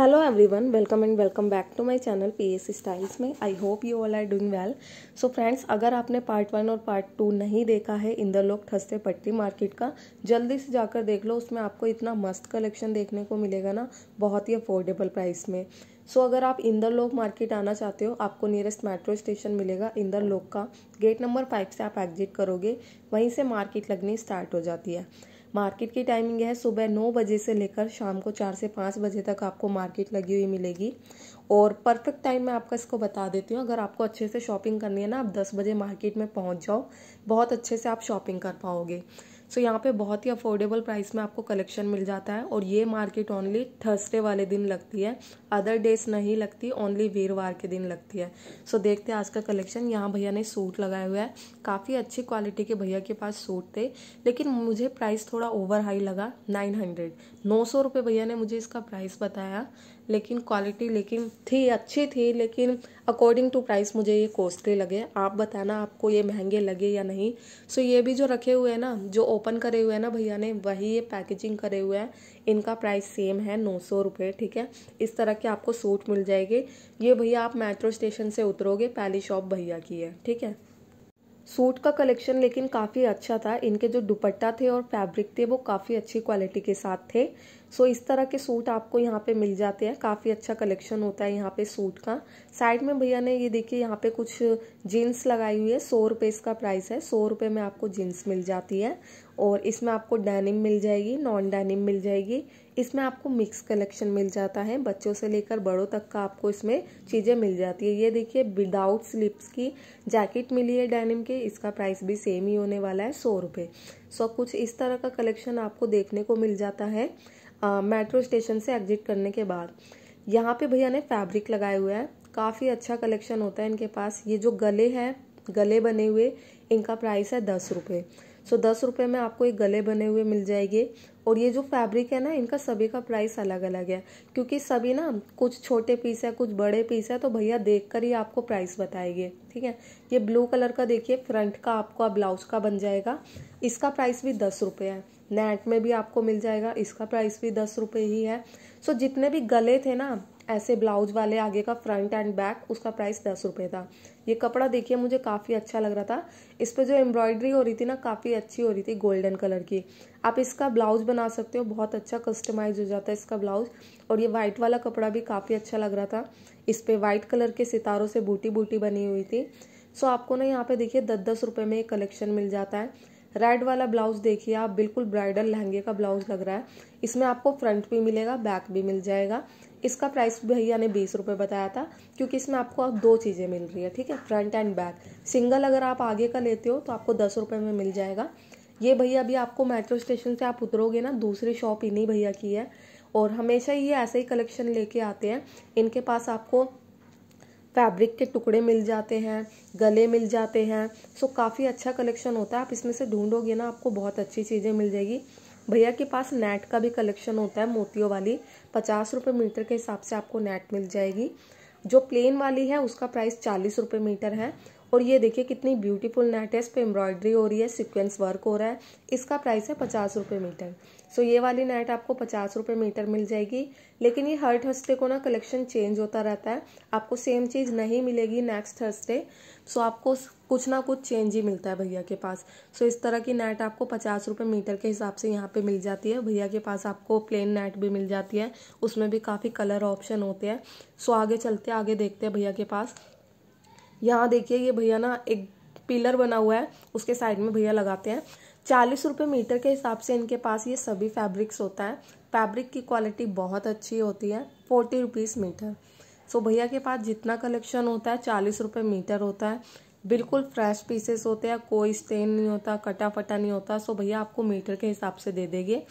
one welcome and welcome back to my channel P S styles में I hope you all are doing well so friends अगर आपने part one और part two नहीं देखा है इंदरलोक ठस्ते पट्टी मार्केट का जल्दी से जाकर देख लो उसमें आपको इतना मस्त कलेक्शन देखने को मिलेगा ना बहुत ही अफोर्डेबल प्राइस में सो so, अगर आप इंदरलोक मार्केट आना चाहते हो आपको नियरेस्ट मेट्रो स्टेशन मिलेगा इंदरलोक का गेट नंबर फाइव से आप एग्जिट करोगे वहीं से मार्केट लगनी स्टार्ट हो जाती है मार्केट की टाइमिंग है सुबह नौ बजे से लेकर शाम को चार से पाँच बजे तक आपको मार्केट लगी हुई मिलेगी और परफेक्ट टाइम मैं आपका इसको बता देती हूँ अगर आपको अच्छे से शॉपिंग करनी है ना आप दस बजे मार्केट में पहुँच जाओ बहुत अच्छे से आप शॉपिंग कर पाओगे सो यहाँ पे बहुत ही अफोर्डेबल प्राइस में आपको कलेक्शन मिल जाता है और ये मार्केट ओनली थर्सडे वाले दिन लगती है अदर डेज नहीं लगती ओनली वीरवार के दिन लगती है सो so, देखते हैं आज का कलेक्शन यहाँ भैया ने सूट लगाया हुआ है काफ़ी अच्छी क्वालिटी के भैया के पास सूट थे लेकिन मुझे प्राइस थोड़ा ओवर हाई लगा नाइन हंड्रेड नौ सौ रुपये भैया ने मुझे इसका प्राइस बताया लेकिन क्वालिटी लेकिन थी अच्छी थी लेकिन अकॉर्डिंग टू प्राइस मुझे ये कॉस्टली लगे आप बताना आपको ये महंगे लगे या नहीं सो ये भी जो रखे हुए हैं ना जो ओपन करे हुए हैं ना भैया ने वही ये पैकेजिंग करे हुए हैं इनका प्राइस सेम है नौ सौ रुपये ठीक है इस तरह के आपको सूट मिल जाएंगे ये भैया आप मेट्रो स्टेशन से उतरोगे पहली शॉप भैया की है ठीक है सूट का कलेक्शन लेकिन काफ़ी अच्छा था इनके जो दुपट्टा थे और फैब्रिक थे वो काफ़ी अच्छी क्वालिटी के साथ थे सो इस तरह के सूट आपको यहाँ पे मिल जाते हैं काफ़ी अच्छा कलेक्शन होता है यहाँ पे सूट का साइड में भैया ने ये देखिए यहाँ पे कुछ जीन्स लगाई हुई है सौ रुपये इसका प्राइस है सौ रुपये में आपको जीन्स मिल जाती है और इसमें आपको डैनिम मिल जाएगी नॉन डैनिम मिल जाएगी इसमें आपको मिक्स कलेक्शन मिल जाता है बच्चों से लेकर बड़ों तक का आपको इसमें चीज़ें मिल जाती है ये देखिए विदाउट स्लिप्स की जैकेट मिली है डैनिम के इसका प्राइस भी सेम ही होने वाला है सौ रुपये सो कुछ इस तरह का कलेक्शन आपको देखने को मिल जाता है मेट्रो स्टेशन से एग्जिट करने के बाद यहाँ पे भैया ने फैब्रिक लगाया हुआ है काफ़ी अच्छा कलेक्शन होता है इनके पास ये जो गले हैं गले बने हुए इनका प्राइस है दस रुपये सो दस रुपये में आपको एक गले बने हुए मिल जाएंगे और ये जो फैब्रिक है ना इनका सभी का प्राइस अलग अलग है क्योंकि सभी ना कुछ छोटे पीस है कुछ बड़े पीस है तो भैया देख कर ही आपको प्राइस बताएंगे ठीक है ये ब्लू कलर का देखिए फ्रंट का आपको ब्लाउज का बन जाएगा इसका प्राइस भी दस रुपये है नेट में भी आपको मिल जाएगा इसका प्राइस भी दस रुपये ही है सो जितने भी गले थे ना ऐसे ब्लाउज वाले आगे का फ्रंट एंड बैक उसका प्राइस दस रुपये था ये कपड़ा देखिए मुझे काफ़ी अच्छा लग रहा था इस पर जो एम्ब्रॉयडरी हो रही थी ना काफ़ी अच्छी हो रही थी गोल्डन कलर की आप इसका ब्लाउज बना सकते हो बहुत अच्छा कस्टमाइज हो जाता है इसका ब्लाउज और ये वाइट वाला कपड़ा भी काफ़ी अच्छा लग रहा था इस पर वाइट कलर के सितारों से बूटी बूटी बनी हुई थी सो आपको ना यहाँ पे देखिए दस दस रुपये में एक कलेक्शन मिल जाता है रेड वाला ब्लाउज देखिए आप बिल्कुल ब्राइडल लहंगे का ब्लाउज लग रहा है इसमें आपको फ्रंट भी मिलेगा बैक भी मिल जाएगा इसका प्राइस भैया ने बीस रुपये बताया था क्योंकि इसमें आपको अब दो चीज़ें मिल रही है ठीक है फ्रंट एंड बैक सिंगल अगर आप आगे का लेते हो तो आपको दस रुपये में मिल जाएगा ये भैया अभी आपको मेट्रो स्टेशन से आप उतरोगे ना दूसरी शॉप इन्हीं भैया की है और हमेशा ये ऐसे ही कलेक्शन लेके आते हैं इनके पास आपको फैब्रिक के टुकड़े मिल जाते हैं गले मिल जाते हैं सो काफ़ी अच्छा कलेक्शन होता है आप इसमें से ढूंढोगे ना आपको बहुत अच्छी चीज़ें मिल जाएगी भैया के पास नेट का भी कलेक्शन होता है मोतियों वाली पचास रुपये मीटर के हिसाब से आपको नेट मिल जाएगी जो प्लेन वाली है उसका प्राइस चालीस रुपये मीटर है और ये देखिए कितनी ब्यूटीफुल नेट है इस पर एम्ब्रॉयडरी हो रही है सीक्वेंस वर्क हो रहा है इसका प्राइस है पचास रुपये मीटर सो ये वाली नेट आपको पचास रुपये मीटर मिल जाएगी लेकिन ये हर थर्सडे को ना कलेक्शन चेंज होता रहता है आपको सेम चीज़ नहीं मिलेगी नेक्स्ट थर्सडे सो आपको कुछ ना कुछ चेंज ही मिलता है भैया के पास सो इस तरह की नेट आपको पचास रुपये मीटर के हिसाब से यहाँ पे मिल जाती है भैया के पास आपको प्लेन नेट भी मिल जाती है उसमें भी काफ़ी कलर ऑप्शन होते हैं सो आगे चलते आगे देखते हैं भैया के पास यहाँ देखिए ये भैया ना एक पिलर बना हुआ है उसके साइड में भैया लगाते हैं चालीस रुपये मीटर के हिसाब से इनके पास ये सभी फैब्रिक्स होता है फैब्रिक की क्वालिटी बहुत अच्छी होती है फोर्टी रुपीज़ मीटर सो भैया के पास जितना कलेक्शन होता है चालीस रुपये मीटर होता है बिल्कुल फ्रेश पीसेस होते हैं कोई स्टेन नहीं होता कटा फटा नहीं होता सो भैया आपको मीटर के हिसाब से दे देंगे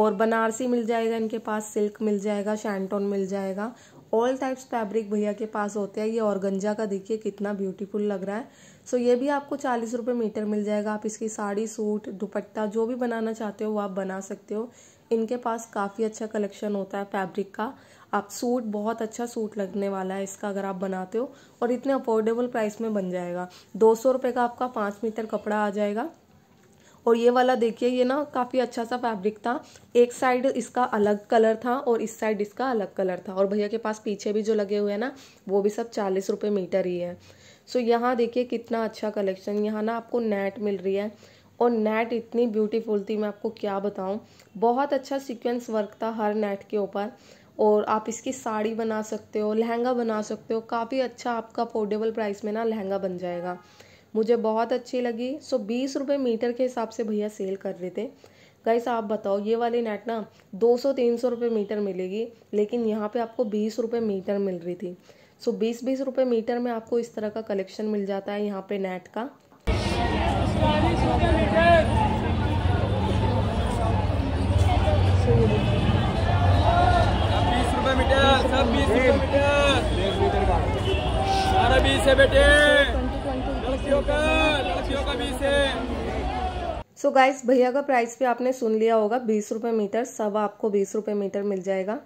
और बनारसी मिल जाएगा इनके पास सिल्क मिल जाएगा शैंटोन मिल जाएगा ऑल टाइप्स फैब्रिक भैया के पास होते हैं ये गंजा का देखिए कितना ब्यूटीफुल लग रहा है सो ये भी आपको चालीस रुपये मीटर मिल जाएगा आप इसकी साड़ी सूट दुपट्टा जो भी बनाना चाहते हो वो आप बना सकते हो इनके पास काफ़ी अच्छा कलेक्शन होता है फैब्रिक का आप सूट बहुत अच्छा सूट लगने वाला है इसका अगर आप बनाते हो और इतने अफोर्डेबल प्राइस में बन जाएगा दो सौ रुपये का आपका पाँच मीटर कपड़ा आ जाएगा और ये वाला देखिए ये ना काफ़ी अच्छा सा फैब्रिक था एक साइड इसका अलग कलर था और इस साइड इसका अलग कलर था और भैया के पास पीछे भी जो लगे हुए हैं ना वो भी सब चालीस रुपये मीटर ही है सो यहाँ देखिए कितना अच्छा कलेक्शन यहाँ ना आपको नेट मिल रही है और नेट इतनी ब्यूटीफुल थी मैं आपको क्या बताऊं बहुत अच्छा सीक्वेंस वर्क था हर नेट के ऊपर और आप इसकी साड़ी बना सकते हो लहंगा बना सकते हो काफ़ी अच्छा आपका अफोर्डेबल प्राइस में ना लहंगा बन जाएगा मुझे बहुत अच्छी लगी सो बीस रुपये मीटर के हिसाब से भैया सेल कर रहे थे गाइस आप बताओ ये वाली नेट ना दो सौ तीन सौ रुपये मीटर मिलेगी लेकिन यहाँ पे आपको बीस रुपये मीटर मिल रही थी सो बीस बीस रुपये मीटर में आपको इस तरह का कलेक्शन मिल जाता है यहाँ पे नेट का सो गाइस भैया का प्राइस भी आपने सुन लिया होगा बीस रुपए मीटर सब आपको बीस रुपए मीटर मिल जाएगा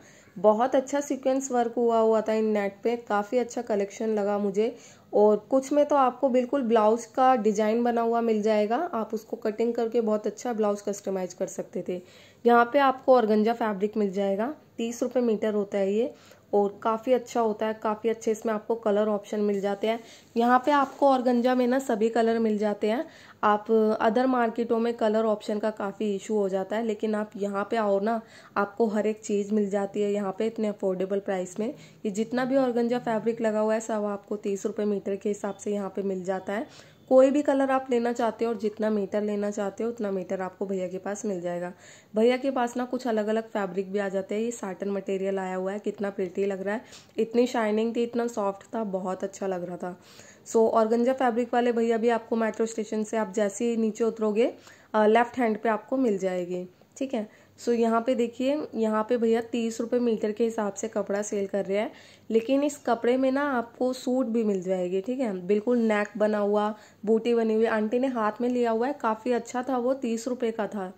बहुत अच्छा सीक्वेंस वर्क हुआ हुआ था इन नेट पे काफ़ी अच्छा कलेक्शन लगा मुझे और कुछ में तो आपको बिल्कुल ब्लाउज का डिजाइन बना हुआ मिल जाएगा आप उसको कटिंग करके बहुत अच्छा ब्लाउज कस्टमाइज कर सकते थे यहाँ पे आपको औरगंजा फैब्रिक मिल जाएगा तीस रुपये मीटर होता है ये और काफ़ी अच्छा होता है काफ़ी अच्छे इसमें आपको कलर ऑप्शन मिल जाते हैं यहाँ पे आपको औरगंजा में ना सभी कलर मिल जाते हैं आप अदर मार्केटों में कलर ऑप्शन का काफ़ी इशू हो जाता है लेकिन आप यहाँ पे आओ ना आपको हर एक चीज़ मिल जाती है यहाँ पे इतने अफोर्डेबल प्राइस में ये जितना भी और फैब्रिक लगा हुआ है सब आपको तीस रुपये मीटर के हिसाब से यहाँ पर मिल जाता है कोई भी कलर आप लेना चाहते हो और जितना मीटर लेना चाहते हो उतना मीटर आपको भैया के पास मिल जाएगा भैया के पास ना कुछ अलग अलग फैब्रिक भी आ जाते हैं ये साटन मटेरियल आया हुआ है कितना प्रिटी लग रहा है इतनी शाइनिंग थी इतना सॉफ्ट था बहुत अच्छा लग रहा था सो so, और गंजा फैब्रिक वाले भैया भी आपको मेट्रो स्टेशन से आप जैसे ही नीचे उतरोगे लेफ्ट हैंड पे आपको मिल जाएगी ठीक है सो so, यहाँ पे देखिए यहाँ पे भैया तीस रुपये मीटर के हिसाब से कपड़ा सेल कर रहे हैं लेकिन इस कपड़े में ना आपको सूट भी मिल जाएगी ठीक है बिल्कुल नेक बना हुआ बूटी बनी हुई आंटी ने हाथ में लिया हुआ है काफ़ी अच्छा था वो तीस रुपये का था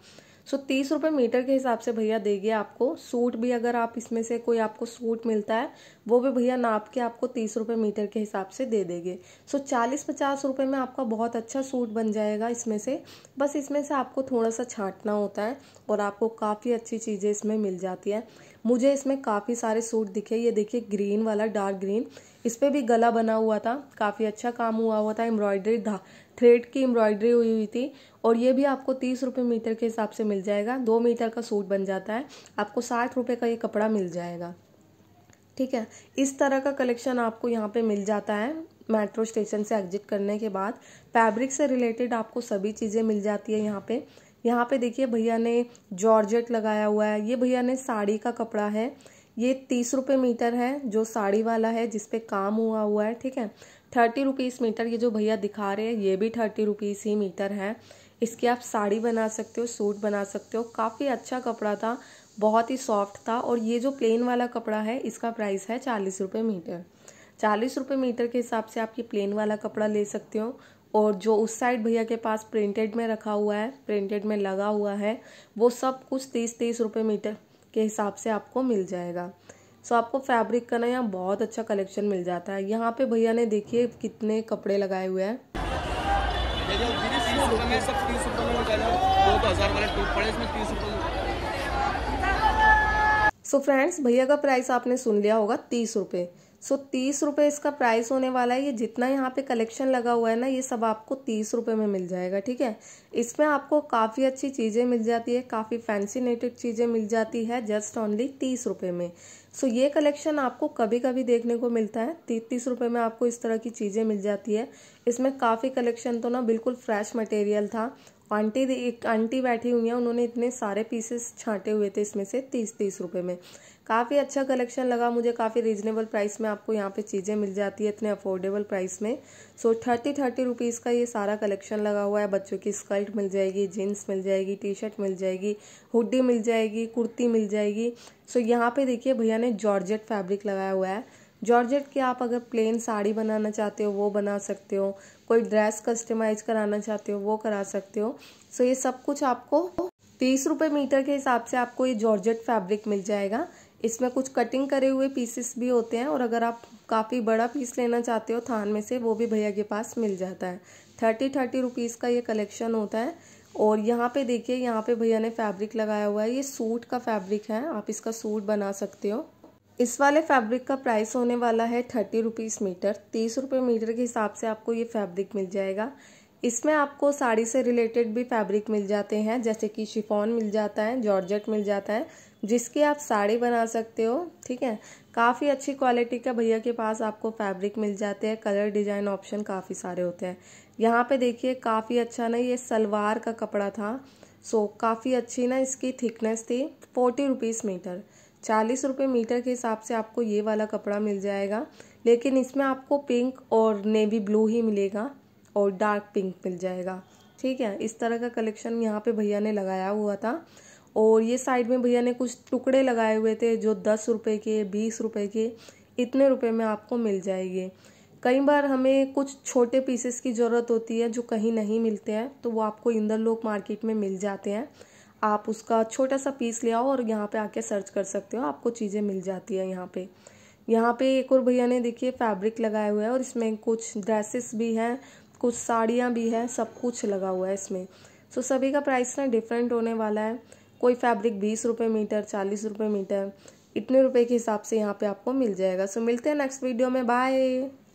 सो तीस रुपये मीटर के हिसाब से भैया देंगे आपको सूट भी अगर आप इसमें से कोई आपको सूट मिलता है वो भी भैया नाप के आपको तीस रुपये मीटर के हिसाब से दे देंगे सो चालीस पचास रुपये में आपका बहुत अच्छा सूट बन जाएगा इसमें से बस इसमें से आपको थोड़ा सा छाँटना होता है और आपको काफ़ी अच्छी चीज़ें इसमें मिल जाती है मुझे इसमें काफ़ी सारे सूट दिखे ये देखिए ग्रीन वाला डार्क ग्रीन इस पर भी गला बना हुआ था काफ़ी अच्छा काम हुआ हुआ था एम्ब्रॉयडरी थ्रेड की एम्ब्रॉयडरी हुई हुई थी और ये भी आपको तीस रुपये मीटर के हिसाब से मिल जाएगा दो मीटर का सूट बन जाता है आपको साठ रुपये का ये कपड़ा मिल जाएगा ठीक है इस तरह का कलेक्शन आपको यहाँ पे मिल जाता है मेट्रो स्टेशन से एग्जिट करने के बाद फैब्रिक से रिलेटेड आपको सभी चीज़ें मिल जाती है यहाँ पे यहाँ पे देखिए भैया ने जॉर्जेट लगाया हुआ है ये भैया ने साड़ी का कपड़ा है ये तीस रुपये मीटर है जो साड़ी वाला है जिसपे काम हुआ हुआ है ठीक है थर्टी रुपीज़ मीटर ये जो भैया दिखा रहे हैं ये भी थर्टी रुपीज़ ही मीटर है इसकी आप साड़ी बना सकते हो सूट बना सकते हो काफ़ी अच्छा कपड़ा था बहुत ही सॉफ्ट था और ये जो प्लेन वाला कपड़ा है इसका प्राइस है चालीस रुपये मीटर चालीस रुपये मीटर के हिसाब से आप ये प्लेन वाला कपड़ा ले सकते हो और जो उस साइड भैया के पास प्रिंटेड में रखा हुआ है प्रिंटेड में लगा हुआ है वो सब कुछ तीस तीस रुपये मीटर के हिसाब से आपको मिल जाएगा सो so, आपको फैब्रिक का ना यहाँ बहुत अच्छा कलेक्शन मिल जाता है यहाँ पे भैया ने देखिए कितने कपड़े लगाए हुए हैं सो फ्रेंड्स भैया का प्राइस आपने सुन लिया होगा तीस रुपये सो तीस रुपये इसका प्राइस होने वाला है ये जितना यहाँ पे कलेक्शन लगा हुआ है ना ये सब आपको तीस रुपये में मिल जाएगा ठीक है इसमें आपको काफ़ी अच्छी चीज़ें मिल जाती है काफ़ी फैंसी नेटेड चीज़ें मिल जाती है जस्ट ऑनली तीस रुपये में सो ये कलेक्शन आपको कभी कभी देखने को मिलता है तीस रुपये में आपको इस तरह की चीज़ें मिल जाती है इसमें काफ़ी कलेक्शन तो ना बिल्कुल फ्रेश मटेरियल था आंटी एक आंटी बैठी हुई हैं उन्होंने इतने सारे पीसेस छांटे हुए थे इसमें से तीस तीस रुपये में काफ़ी अच्छा कलेक्शन लगा मुझे काफ़ी रीजनेबल प्राइस में आपको यहाँ पे चीज़ें मिल जाती है इतने अफोर्डेबल प्राइस में सो थर्टी थर्टी रुपीज़ का ये सारा कलेक्शन लगा हुआ है बच्चों की स्कर्ट मिल जाएगी जीन्स मिल जाएगी टी शर्ट मिल जाएगी हुडी मिल जाएगी कुर्ती मिल जाएगी सो यहाँ पे देखिए भैया ने जॉर्जेट फैब्रिक लगाया हुआ है जॉर्जेट की आप अगर प्लेन साड़ी बनाना चाहते हो वो बना सकते हो कोई ड्रेस कस्टमाइज कराना चाहते हो वो करा सकते हो सो ये सब कुछ आपको तीस रुपये मीटर के हिसाब से आपको ये जॉर्जेट फैब्रिक मिल जाएगा इसमें कुछ कटिंग करे हुए पीसेस भी होते हैं और अगर आप काफ़ी बड़ा पीस लेना चाहते हो थान में से वो भी भैया के पास मिल जाता है थर्टी थर्टी रुपीज़ का ये कलेक्शन होता है और यहाँ पे देखिए यहाँ पे भैया ने फैब्रिक लगाया हुआ है ये सूट का फैब्रिक है आप इसका सूट बना सकते हो इस वाले फैब्रिक का प्राइस होने वाला है थर्टी रुपीज़ मीटर तीस रुपये मीटर के हिसाब से आपको ये फैब्रिक मिल जाएगा इसमें आपको साड़ी से रिलेटेड भी फैब्रिक मिल जाते हैं जैसे कि शिफॉन मिल जाता है जॉर्जेट मिल जाता है जिसकी आप साड़ी बना सकते हो ठीक है काफ़ी अच्छी क्वालिटी का भैया के पास आपको फैब्रिक मिल जाते हैं कलर डिजाइन ऑप्शन काफ़ी सारे होते हैं यहाँ पे देखिए काफ़ी अच्छा ना ये सलवार का कपड़ा था सो काफ़ी अच्छी ना इसकी थिकनेस थी फोर्टी रुपीज़ मीटर चालीस रुपये मीटर के हिसाब से आपको ये वाला कपड़ा मिल जाएगा लेकिन इसमें आपको पिंक और नेवी ब्लू ही मिलेगा और डार्क पिंक मिल जाएगा ठीक है इस तरह का कलेक्शन यहाँ पे भैया ने लगाया हुआ था और ये साइड में भैया ने कुछ टुकड़े लगाए हुए थे जो दस रुपये के बीस रुपये के इतने रुपये में आपको मिल जाएंगे कई बार हमें कुछ छोटे पीसेस की ज़रूरत होती है जो कहीं नहीं मिलते हैं तो वो आपको इंदर लोक मार्केट में मिल जाते हैं आप उसका छोटा सा पीस ले आओ और यहाँ पे आके सर्च कर सकते हो आपको चीज़ें मिल जाती है यहाँ पे यहाँ पे एक और भैया ने देखिए फैब्रिक लगाया हुआ है और इसमें कुछ ड्रेसेस भी हैं कुछ साड़ियाँ भी हैं सब कुछ लगा हुआ है इसमें सो सभी का प्राइस ना डिफरेंट होने वाला है कोई फैब्रिक बीस रुपये मीटर चालीस रुपये मीटर इतने रुपए के हिसाब से यहाँ पे आपको मिल जाएगा सो मिलते हैं नेक्स्ट वीडियो में बाय